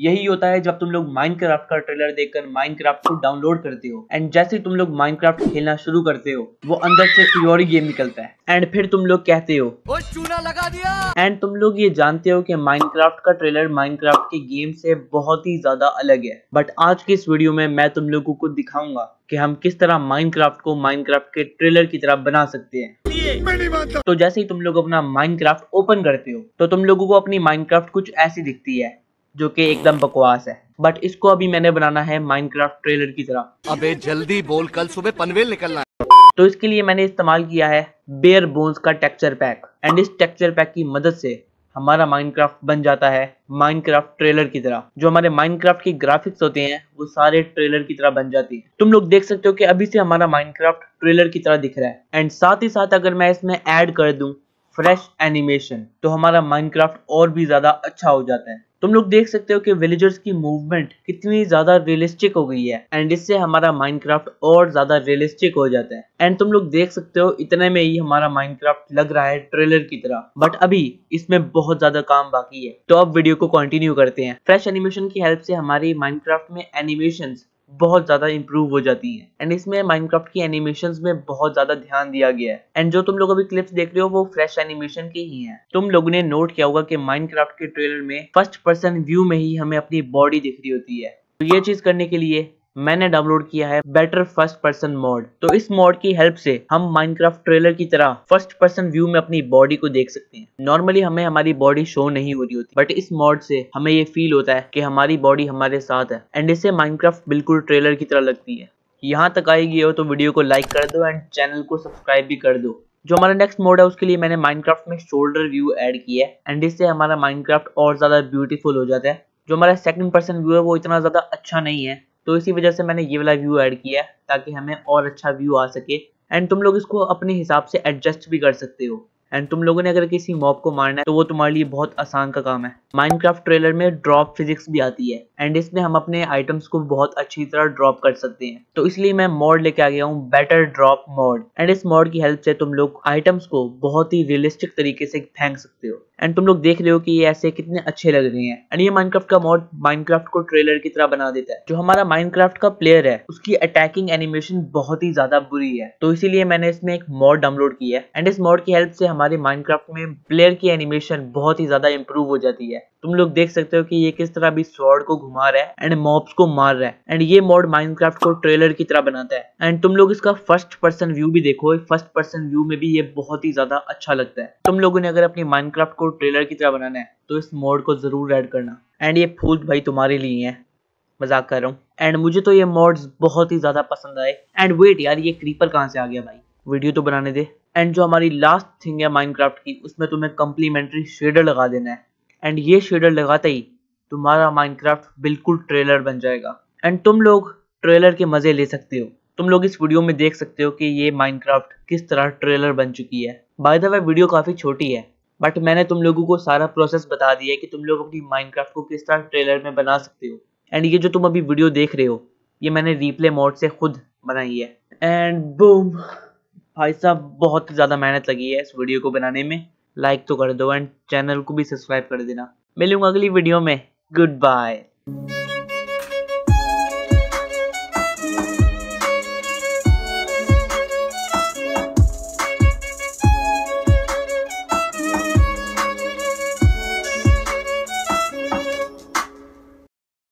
यही होता है जब तुम लोग माइनक्राफ्ट का ट्रेलर देखकर माइनक्राफ्ट को डाउनलोड करते हो एंड जैसे तुम लोग माइनक्राफ्ट खेलना शुरू करते हो वो अंदर से फ्योरी गेम निकलता है एंड फिर तुम लोग कहते हो चूना लगा दिया एंड तुम लोग ये जानते हो कि माइनक्राफ्ट का ट्रेलर माइनक्राफ्ट के गेम से बहुत ही ज्यादा अलग है बट आज के इस वीडियो में मैं तुम लोगो को दिखाऊंगा कि हम किस तरह माइनक्राफ्ट को माइनक्राफ्ट के ट्रेलर की तरह बना सकते हैं तो जैसे ही तुम लोग अपना माइनक्राफ्ट ओपन करते हो तो तुम लोगों को अपनी माइनक्राफ्ट कुछ ऐसी दिखती है जो कि एकदम बकवास है बट इसको अभी मैंने बनाना है माइनक्राफ्ट ट्रेलर की तरह अबे जल्दी बोल कल सुबह पनवेल निकलना है तो इसके लिए मैंने इस्तेमाल किया है बेयर बोन्स का टेक्सचर पैक एंड इस टेक्सचर पैक की मदद से हमारा माइनक्राफ्ट बन जाता है माइनक्राफ्ट ट्रेलर की तरह जो हमारे माइनक्राफ्ट की ग्राफिक्स होते हैं वो सारे ट्रेलर की तरह बन जाती है तुम लोग देख सकते हो कि अभी से हमारा माइनक्राफ्ट ट्रेलर की तरह दिख रहा है एंड साथ ही साथ अगर मैं इसमें ऐड कर दूं फ्रेश एनिमेशन तो हमारा माइनक्राफ्ट और भी ज्यादा अच्छा हो जाता है तुम लोग देख सकते हो कि विलेजर्स की मूवमेंट कितनी ज्यादा रियलिस्टिक हो गई है एंड इससे हमारा माइनक्राफ्ट और ज्यादा रियलिस्टिक हो जाता है एंड तुम लोग देख सकते हो इतने में ही हमारा माइनक्राफ्ट लग रहा है ट्रेलर की तरह बट अभी इसमें बहुत ज्यादा काम बाकी है तो अब वीडियो को कंटिन्यू करते हैं फ्रेश एनिमेशन की हेल्प से हमारी माइनक्राफ्ट में एनिमेशन बहुत ज़्यादा इंप्रूव हो जाती है एंड इसमें माइनक्राफ्ट की एनिमेशन में बहुत ज़्यादा ध्यान दिया गया है एंड जो तुम लोग अभी क्लिप्स देख रहे हो वो फ्रेश एनिमेशन के ही है तुम लोगों ने नोट किया होगा कि माइनक्राफ्ट के ट्रेलर में फर्स्ट पर्सन व्यू में ही हमें अपनी बॉडी दिख रही होती है तो ये चीज़ करने के लिए मैंने डाउनलोड किया है बेटर फर्स्ट पर्सन मोड तो इस मोड की हेल्प से हम माइनक्राफ्ट ट्रेलर की तरह फर्स्ट पर्सन व्यू में अपनी बॉडी को देख सकते हैं नॉर्मली हमें हमारी बॉडी शो नहीं हो रही होती बट इस मोड से हमें ये फील होता है कि हमारी बॉडी हमारे साथ है एंड इसे माइनक्राफ्ट बिल्कुल ट्रेलर की तरह लगती है यहाँ तक आएगी हो तो वीडियो को लाइक कर दो एंड चैनल को सब्सक्राइब भी कर दो जो हमारा नेक्स्ट मोड है उसके लिए मैंने माइनक्राफ्ट में शोल्डर व्यू ऐड किया है एंड इससे हमारा माइनक्राफ्ट और ज़्यादा ब्यूटीफुल हो जाता है जो हमारा सेकंड पर्सन व्यू है वो इतना ज़्यादा अच्छा नहीं है तो इसी वजह से मैंने ये वाला व्यू ऐड किया है ताकि हमें और अच्छा व्यू आ सके एंड तुम लोग इसको अपने हिसाब से एडजस्ट भी कर सकते हो एंड तुम लोगों ने अगर किसी मॉब को मारना है तो वो तुम्हारे लिए बहुत आसान का काम है माइनक्राफ्ट ट्रेलर में ड्रॉप फिजिक्स भी आती है एंड इसमें हम अपने आइटम्स को बहुत अच्छी तरह ड्रॉप कर सकते हैं तो इसलिए मैं मॉड लेके आ गया हूँ बेटर ड्रॉप मॉड एंड इस मॉड की हेल्प से तुम लोग आइटम्स को बहुत ही रियलिस्टिक तरीके से फेंक सकते हो एंड तुम लोग देख रहे हो कि ये ऐसे कितने अच्छे लग रहे हैं एंड ये माइनक्राफ्ट का मॉड माइनक्राफ्ट को ट्रेलर की तरह बना देता है जो हमारा माइनक्राफ्ट का प्लेयर है उसकी अटैकिंग एनिमेशन बहुत ही ज्यादा बुरी है तो इसीलिए मैंने इसमें एक मॉड डाउनलोड किया है एंड इस मॉड की हेल्प से हमारे माइनक्राफ्ट में प्लेयर की एनिमेशन बहुत ही ज्यादा इंप्रूव हो जाती है तुम लोग देख सकते हो कि ये किस तरह भी स्वॉर्ड को घुमा रहा है एंड मॉब्स को मार रहा है एंड ये मॉड माइनक्राफ्ट को ट्रेलर की तरह बनाता है एंड तुम लोग इसका फर्स्ट पर्सन व्यू भी देखो फर्स्ट पर्सन व्यू में भी ये बहुत ही ज्यादा अच्छा लगता है तुम लोगों ने अगर अपनी माइनक्राफ्ट को ट्रेलर की तरह बनाना है तो इस मोड को ज़रूर ऐड करना एंड ये फूल भाई तुम्हारे लिए है मजाक कर रहा हूँ एंड मुझे तो ये मॉड्स बहुत ही ज़्यादा पसंद आए एंड वेट यार ये क्रीपर कहाँ से आ गया भाई वीडियो तो बनाने दे एंड जो हमारी लास्ट थिंग है माइनक्राफ्ट की उसमें तुम्हें कम्प्लीमेंट्री शेडर लगा देना है एंड ये शेडर लगाते ही तुम्हारा माइनक्राफ्ट बिल्कुल ट्रेलर बन जाएगा एंड तुम लोग ट्रेलर के मज़े ले सकते हो तुम लोग इस वीडियो में देख सकते हो कि ये माइनक्राफ्ट किस तरह ट्रेलर बन चुकी है बाय द वे वीडियो काफ़ी छोटी है बट मैंने तुम लोगों को सारा प्रोसेस बता दिया है कि तुम लोग अपनी माइनक्राफ्ट को किस तरह ट्रेलर में बना सकते हो एंड ये जो तुम अभी वीडियो देख रहे हो ये मैंने रीप्ले मोड से खुद बनाई है एंड बूम भाई साहब बहुत ज़्यादा मेहनत लगी है इस वीडियो को बनाने में लाइक तो कर दो एंड चैनल को भी सब्सक्राइब कर देना मिलूंगा अगली वीडियो में गुड बाय